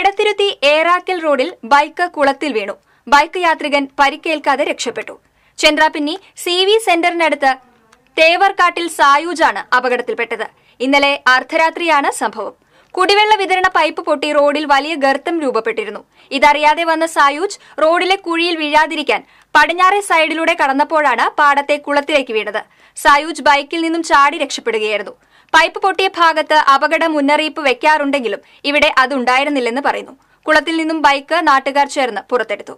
എടത്തിരുത്തി ഏറാക്കൽ റോഡിൽ ബൈക്ക് കുളത്തിൽ വീണു ബൈക്ക് യാത്രികൻ പരിക്കേൽക്കാതെ രക്ഷപ്പെട്ടു ചന്ദ്രാപിന്നി സി വി സെന്ററിനടുത്ത് തേവർക്കാട്ടിൽ സായൂജാണ് അപകടത്തിൽപ്പെട്ടത് ഇന്നലെ അർദ്ധരാത്രിയാണ് സംഭവം കുടിവെള്ള വിതരണ പൈപ്പ് പൊട്ടി റോഡിൽ വലിയ ഗർത്തം രൂപപ്പെട്ടിരുന്നു ഇതറിയാതെ വന്ന സായൂജ് റോഡിലെ കുഴിയിൽ വീഴാതിരിക്കാൻ പടിഞ്ഞാറെ സൈഡിലൂടെ കടന്നപ്പോഴാണ് പാടത്തെ കുളത്തിലേക്ക് വീണത് സായൂജ് ബൈക്കിൽ നിന്നും ചാടി രക്ഷപ്പെടുകയായിരുന്നു പൈപ്പ് പൊട്ടിയ ഭാഗത്ത് അപകട മുന്നറിയിപ്പ് വെക്കാറുണ്ടെങ്കിലും ഇവിടെ അതുണ്ടായിരുന്നില്ലെന്ന് പറയുന്നു കുളത്തിൽ നിന്നും ബൈക്ക് നാട്ടുകാർ ചേർന്ന് പുറത്തെടുത്തു